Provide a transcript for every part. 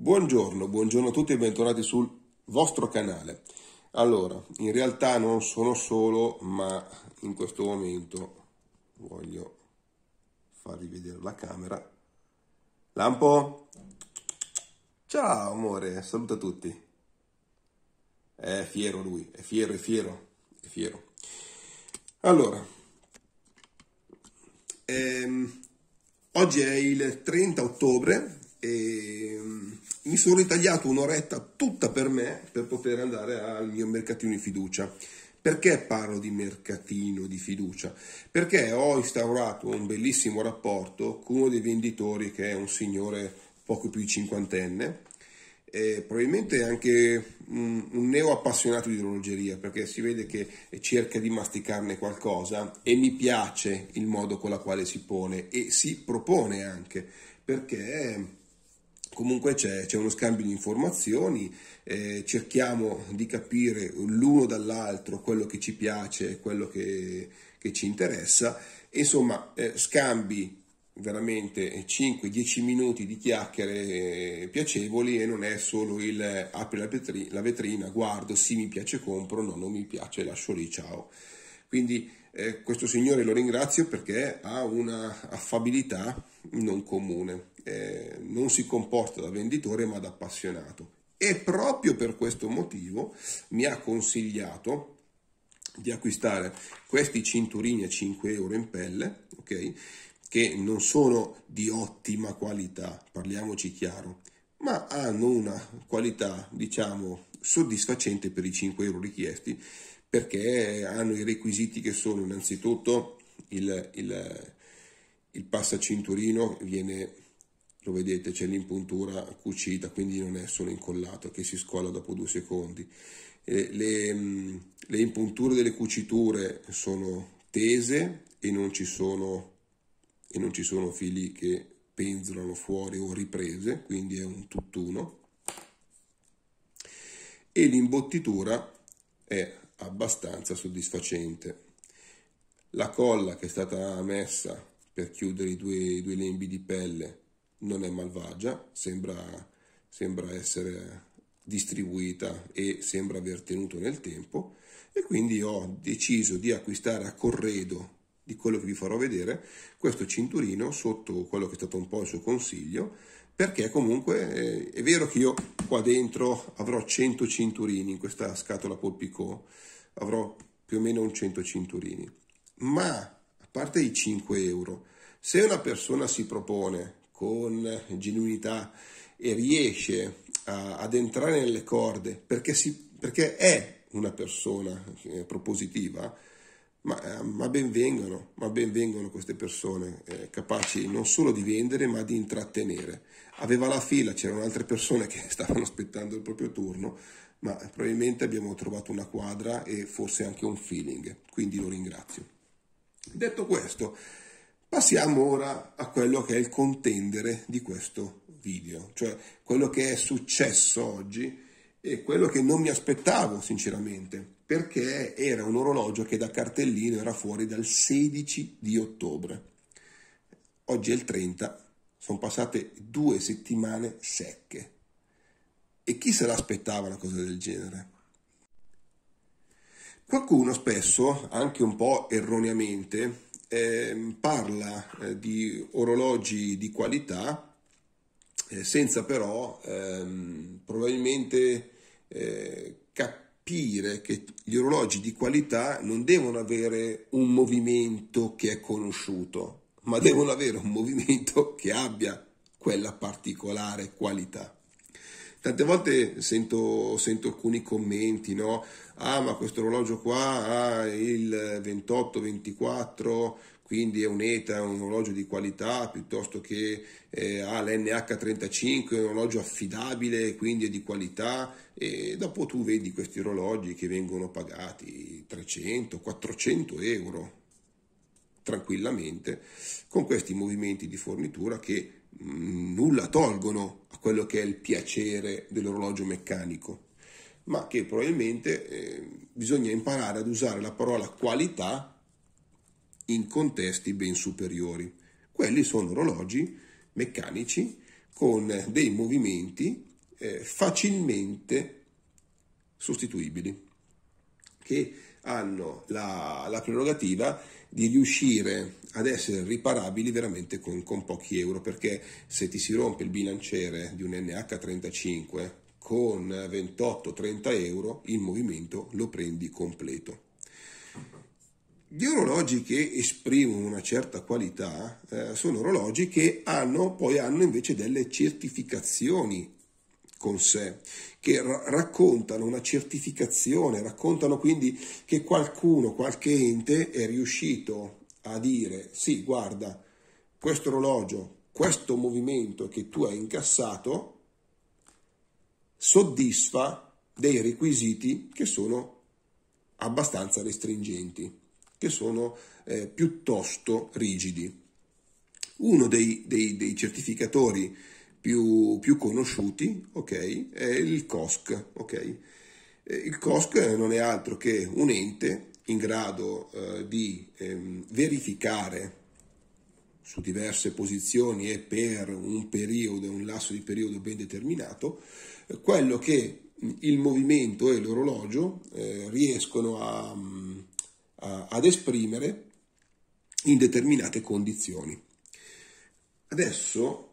Buongiorno, buongiorno a tutti e bentornati sul vostro canale. Allora, in realtà non sono solo, ma in questo momento voglio farvi vedere la camera. Lampo? Ciao amore, saluta tutti. È fiero lui, è fiero, è fiero, è fiero. Allora, ehm, oggi è il 30 ottobre e mi sono ritagliato un'oretta tutta per me per poter andare al mio mercatino di fiducia. Perché parlo di mercatino di fiducia? Perché ho instaurato un bellissimo rapporto con uno dei venditori che è un signore poco più di cinquantenne, probabilmente anche un, un neo appassionato di orologeria perché si vede che cerca di masticarne qualcosa e mi piace il modo con la quale si pone e si propone anche perché comunque c'è, c'è, uno scambio di informazioni, eh, cerchiamo di capire l'uno dall'altro quello che ci piace, quello che, che ci interessa, insomma eh, scambi veramente 5-10 minuti di chiacchiere eh, piacevoli e non è solo il apri la, vetrina, guardo, sì mi piace compro, no non mi piace lascio lì, ciao. Quindi eh, questo signore lo ringrazio perché ha una affabilità non comune, eh, non si comporta da venditore ma da appassionato. E proprio per questo motivo mi ha consigliato di acquistare questi cinturini a 5 euro in pelle, ok? Che non sono di ottima qualità, parliamoci chiaro, ma hanno una qualità, diciamo, soddisfacente per i 5 euro richiesti perché hanno i requisiti che sono innanzitutto il, il, il passacinturino viene, lo vedete, c'è l'impuntura cucita, quindi non è solo incollato che si scolla dopo due secondi. le, mm, le impunture delle cuciture sono tese e non ci sono, e non ci sono fili che penzolano fuori o riprese, quindi è un tutt'uno. E l'imbottitura è abbastanza soddisfacente. La colla che è stata messa per chiudere i due, i due lembi di pelle non è malvagia, sembra, sembra essere distribuita e sembra aver tenuto nel tempo e quindi ho deciso di acquistare a corredo di quello che vi farò vedere questo cinturino sotto quello che è stato un po' il suo consiglio perché comunque eh, è vero che io qua dentro avrò 100 cinturini in questa scatola polpicò, avrò più o meno un 100 cinturini, ma a parte i 5 euro, se una persona si propone con genuinità e riesce a, ad entrare nelle corde perché, si, perché è una persona eh, propositiva, ma, eh, ma benvengano, ma benvengano queste persone eh, capaci non solo di vendere ma di intrattenere. Aveva la fila, c'erano altre persone che stavano aspettando il proprio turno, ma probabilmente abbiamo trovato una quadra e forse anche un feeling, quindi lo ringrazio. Detto questo, passiamo ora a quello che è il contendere di questo video, cioè quello che è successo oggi e quello che non mi aspettavo sinceramente perché era un orologio che da cartellino era fuori dal 16 di ottobre. Oggi è il 30, sono passate due settimane secche. E chi se l'aspettava una cosa del genere? Qualcuno spesso, anche un po' erroneamente, eh, parla eh, di orologi di qualità eh, senza però ehm, probabilmente eh, capire capire che gli orologi di qualità non devono avere un movimento che è conosciuto, ma devono avere un movimento che abbia quella particolare qualità. Tante volte sento, sento alcuni commenti, no? Ah, ma questo orologio qua ha il 28-24, quindi è un ETA, è un orologio di qualità, piuttosto che eh, ha l'NH35, è un orologio affidabile, quindi è di qualità, e dopo tu vedi questi orologi che vengono pagati 300-400 euro tranquillamente con questi movimenti di fornitura che Mm, nulla tolgono a quello che è il piacere dell'orologio meccanico, ma che probabilmente eh, bisogna imparare ad usare la parola qualità in contesti ben superiori. Quelli sono orologi meccanici con dei movimenti eh, facilmente sostituibili, che hanno la, la prerogativa di riuscire ad essere riparabili veramente con, con pochi euro, perché se ti si rompe il bilanciere di un NH35 con 28-30 euro il movimento lo prendi completo. Gli orologi che esprimono una certa qualità eh, sono orologi che hanno, poi hanno invece delle certificazioni con sé, che raccontano una certificazione, raccontano quindi che qualcuno, qualche ente è riuscito a dire sì, guarda, questo orologio, questo movimento che tu hai incassato soddisfa dei requisiti che sono abbastanza restringenti, che sono eh, piuttosto rigidi. Uno dei, dei, dei certificatori più, più conosciuti, ok? è il COSC. Okay. Eh, il COSC non è altro che un ente in grado eh, di ehm, verificare su diverse posizioni e per un periodo, un lasso di periodo ben determinato, eh, quello che il movimento e l'orologio eh, riescono a, mm, a, ad esprimere in determinate condizioni. Adesso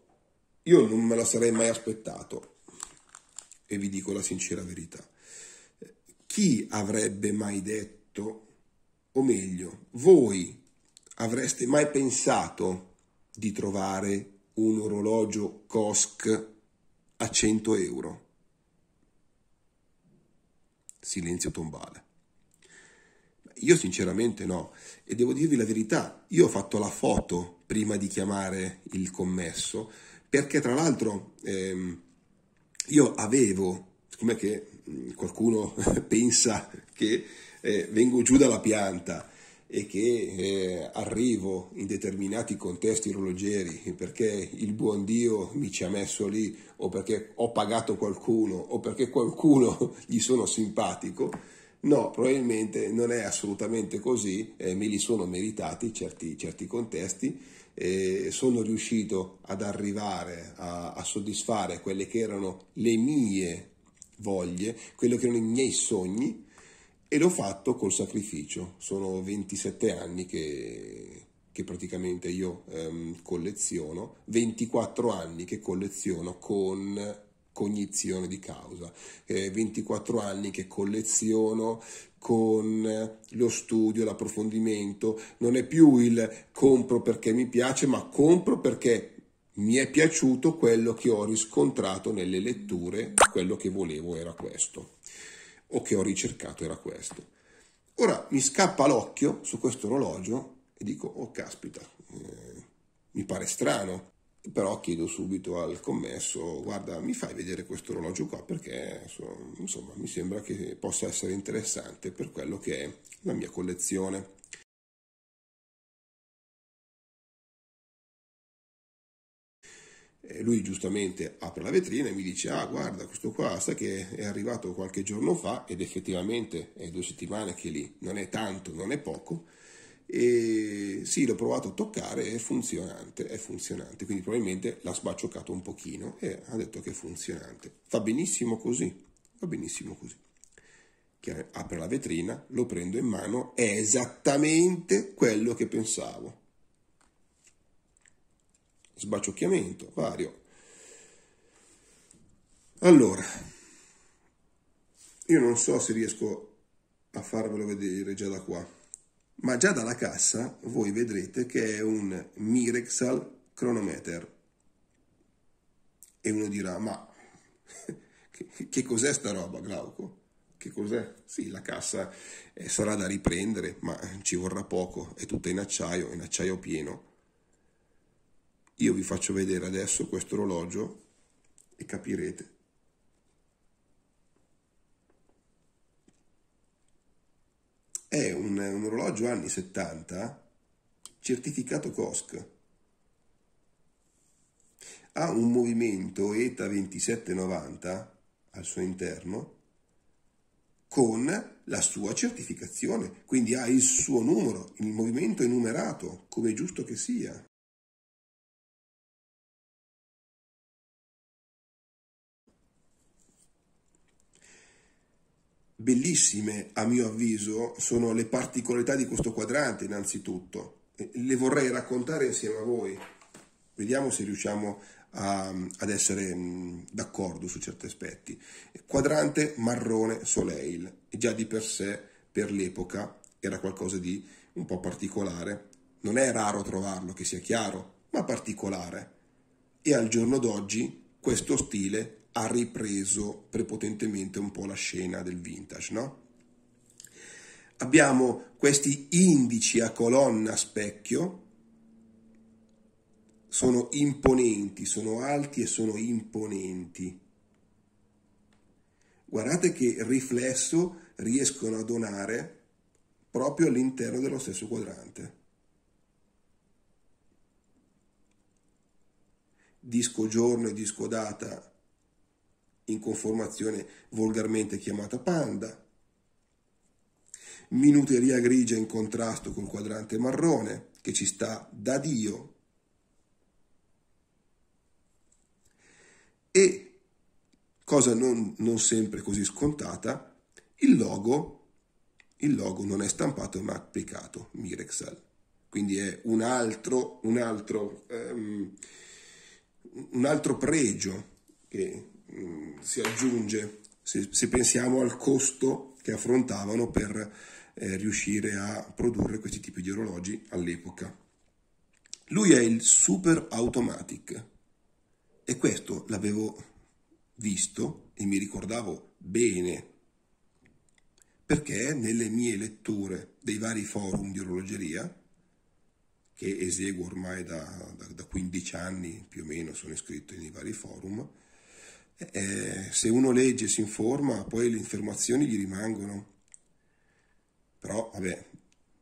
io non me la sarei mai aspettato, e vi dico la sincera verità. Chi avrebbe mai detto, o meglio, voi avreste mai pensato di trovare un orologio COSC a 100 euro? Silenzio tombale. Io sinceramente no, e devo dirvi la verità, io ho fatto la foto prima di chiamare il commesso perché tra l'altro ehm, io avevo, siccome che qualcuno pensa che eh, vengo giù dalla pianta e che eh, arrivo in determinati contesti orologeri perché il buon Dio mi ci ha messo lì o perché ho pagato qualcuno o perché qualcuno gli sono simpatico, No, probabilmente non è assolutamente così, eh, me li sono meritati certi, certi contesti, eh, sono riuscito ad arrivare a, a soddisfare quelle che erano le mie voglie, quelli che erano i miei sogni e l'ho fatto col sacrificio. Sono 27 anni che, che praticamente io ehm, colleziono, 24 anni che colleziono con cognizione di causa, eh, 24 anni che colleziono con eh, lo studio, l'approfondimento, non è più il compro perché mi piace, ma compro perché mi è piaciuto quello che ho riscontrato nelle letture, quello che volevo era questo, o che ho ricercato era questo. Ora mi scappa l'occhio su questo orologio e dico, oh caspita, eh, mi pare strano, però chiedo subito al commesso guarda mi fai vedere questo orologio qua perché insomma mi sembra che possa essere interessante per quello che è la mia collezione e lui giustamente apre la vetrina e mi dice ah guarda questo qua sa che è arrivato qualche giorno fa ed effettivamente è due settimane che lì non è tanto non è poco e sì, l'ho provato a toccare, è funzionante, è funzionante, quindi probabilmente l'ha sbacioccato un pochino e ha detto che è funzionante. Va benissimo così, va benissimo così. Chiaro, apro la vetrina, lo prendo in mano, è esattamente quello che pensavo. Sbaciocchiamento, vario. Allora, io non so se riesco a farvelo vedere già da qua ma già dalla cassa voi vedrete che è un Mirexal Chronometer. E uno dirà, ma che, che cos'è sta roba Glauco? Che cos'è? Sì, la cassa eh, sarà da riprendere, ma ci vorrà poco, è tutta in acciaio, in acciaio pieno. Io vi faccio vedere adesso questo orologio e capirete È un, un orologio anni 70 certificato COSC. Ha un movimento ETA 2790 al suo interno con la sua certificazione, quindi ha il suo numero, il movimento è numerato, come è giusto che sia. Bellissime, a mio avviso, sono le particolarità di questo quadrante, innanzitutto. Le vorrei raccontare insieme a voi. Vediamo se riusciamo a, ad essere mm, d'accordo su certi aspetti. Quadrante marrone Soleil, già di per sé, per l'epoca, era qualcosa di un po' particolare. Non è raro trovarlo, che sia chiaro, ma particolare. E al giorno d'oggi questo stile ha ripreso prepotentemente un po' la scena del vintage, no? Abbiamo questi indici a colonna a specchio, sono imponenti, sono alti e sono imponenti. Guardate che riflesso riescono a donare proprio all'interno dello stesso quadrante. Disco giorno e disco data in conformazione volgarmente chiamata panda, minuteria grigia in contrasto con quadrante marrone che ci sta da Dio e, cosa non, non sempre così scontata, il logo, il logo non è stampato ma applicato, Mirexal. Quindi è un altro, un altro, um, un altro pregio che Mm, si aggiunge se, se, pensiamo al costo che affrontavano per eh, riuscire a produrre questi tipi di orologi all'epoca. Lui è il Super Automatic e questo l'avevo visto e mi ricordavo bene perché nelle mie letture dei vari forum di orologeria che eseguo ormai da, da, da 15 anni più o meno sono iscritto nei vari forum eh, se uno legge, si informa, poi le informazioni gli rimangono. Però, vabbè,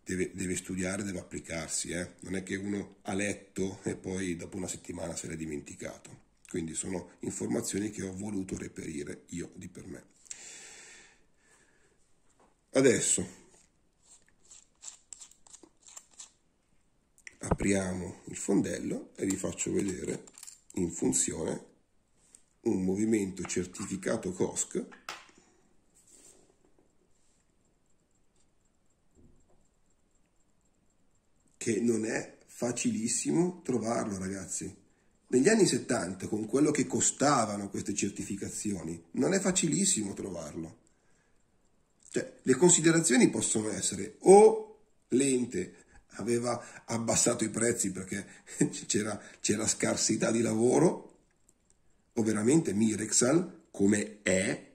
deve, deve studiare, deve applicarsi, eh? non è che uno ha letto e poi dopo una settimana se l'è dimenticato. Quindi sono informazioni che ho voluto reperire io di per me. Adesso apriamo il fondello e vi faccio vedere in funzione un movimento certificato COSC che non è facilissimo trovarlo ragazzi. Negli anni 70 con quello che costavano queste certificazioni non è facilissimo trovarlo. Cioè, le considerazioni possono essere o l'ente aveva abbassato i prezzi perché c'era, c'era scarsità di lavoro o veramente Mirexal, come è,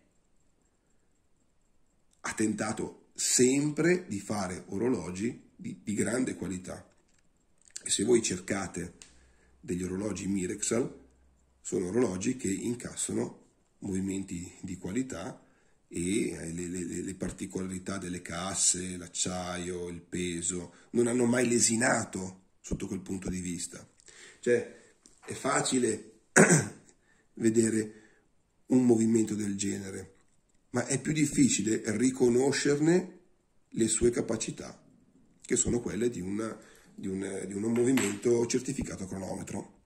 ha tentato sempre di fare orologi di, di grande qualità. E se voi cercate degli orologi Mirexal, sono orologi che incassano movimenti di qualità e eh, le, le, le, particolarità delle casse, l'acciaio, il peso, non hanno mai lesinato sotto quel punto di vista. Cioè, è facile vedere un movimento del genere, ma è più difficile riconoscerne le sue capacità, che sono quelle di, una, di, un, di un movimento certificato cronometro.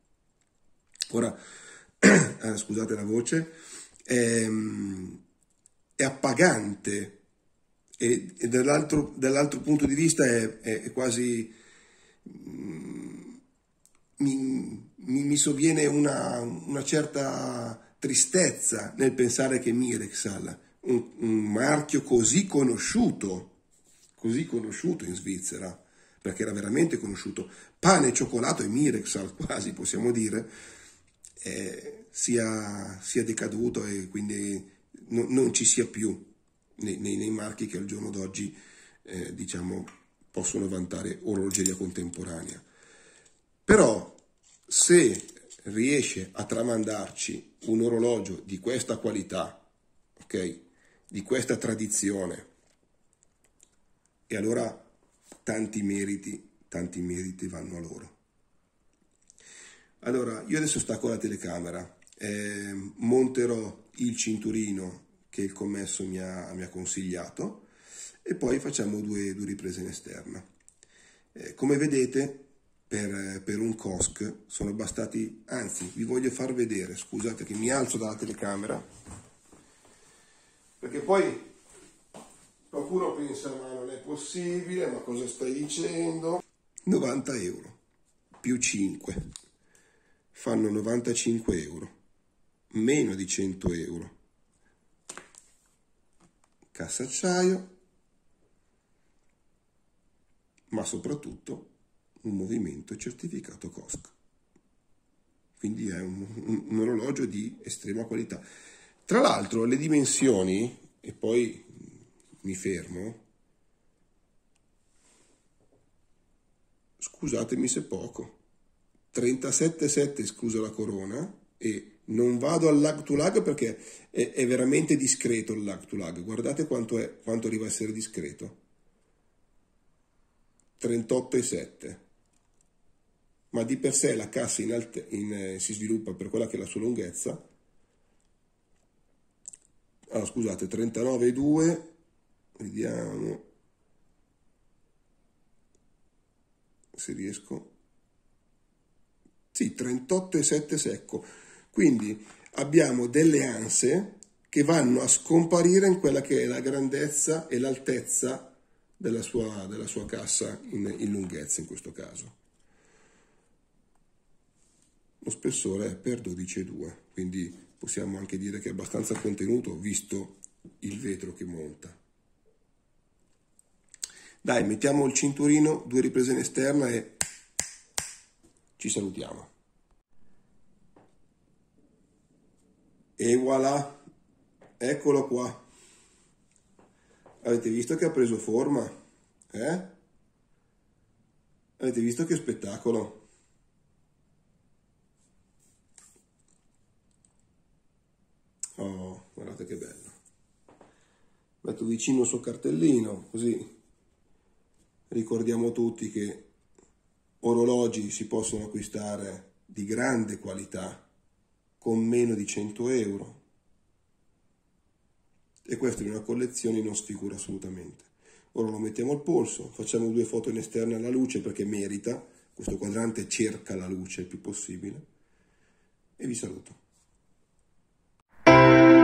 Ora, eh, scusate la voce, è, ehm, è appagante e, e dall'altro, dall'altro, punto di vista è, è, è quasi... Mm, mi, mi sovviene una, una, certa tristezza nel pensare che Mirexal, un, un marchio così conosciuto, così conosciuto in Svizzera, perché era veramente conosciuto, pane, cioccolato e Mirexal quasi possiamo dire, eh, sia, sia, decaduto e quindi no, non ci sia più nei, nei, nei, marchi che al giorno d'oggi eh, diciamo, possono vantare orologeria contemporanea. Però se riesce a tramandarci un orologio di questa qualità, ok? Di questa tradizione, e allora tanti meriti, tanti meriti vanno a loro. Allora, io adesso stacco la telecamera, eh, monterò il cinturino che il commesso mi ha, mi ha consigliato e poi facciamo due, due riprese in esterna. Eh, come vedete per, eh, per un COSC sono bastati, anzi vi voglio far vedere, scusate che mi alzo dalla telecamera, perché poi qualcuno pensa ma non è possibile, ma cosa stai dicendo? 90 euro più 5 fanno 95 euro, meno di 100 euro. Cassa acciaio, ma soprattutto un movimento certificato COSC. Quindi è un, un, un orologio di estrema qualità. Tra l'altro le dimensioni, e poi mi fermo, scusatemi se poco, 37,7 esclusa la corona e non vado al lag to lag perché è, è veramente discreto il lag to lag, guardate quanto, è, quanto arriva a essere discreto, 38,7 ma di per sé la cassa in alt- in, eh, si sviluppa per quella che è la sua lunghezza. Ah, scusate, 39,2, vediamo se riesco. Sì, 38,7 secco. Quindi abbiamo delle anse che vanno a scomparire in quella che è la grandezza e l'altezza della sua, della sua cassa in, in lunghezza in questo caso lo spessore è per 12,2 quindi possiamo anche dire che è abbastanza contenuto visto il vetro che monta dai mettiamo il cinturino due riprese in esterna e ci salutiamo e voilà eccolo qua avete visto che ha preso forma eh? avete visto che spettacolo Oh, guardate che bello. Metto vicino il suo cartellino, così ricordiamo tutti che orologi si possono acquistare di grande qualità con meno di 100 euro. E questo in una collezione non sfigura assolutamente. Ora lo mettiamo al polso, facciamo due foto in esterna alla luce perché merita, questo quadrante cerca la luce il più possibile e vi saluto. Thank you.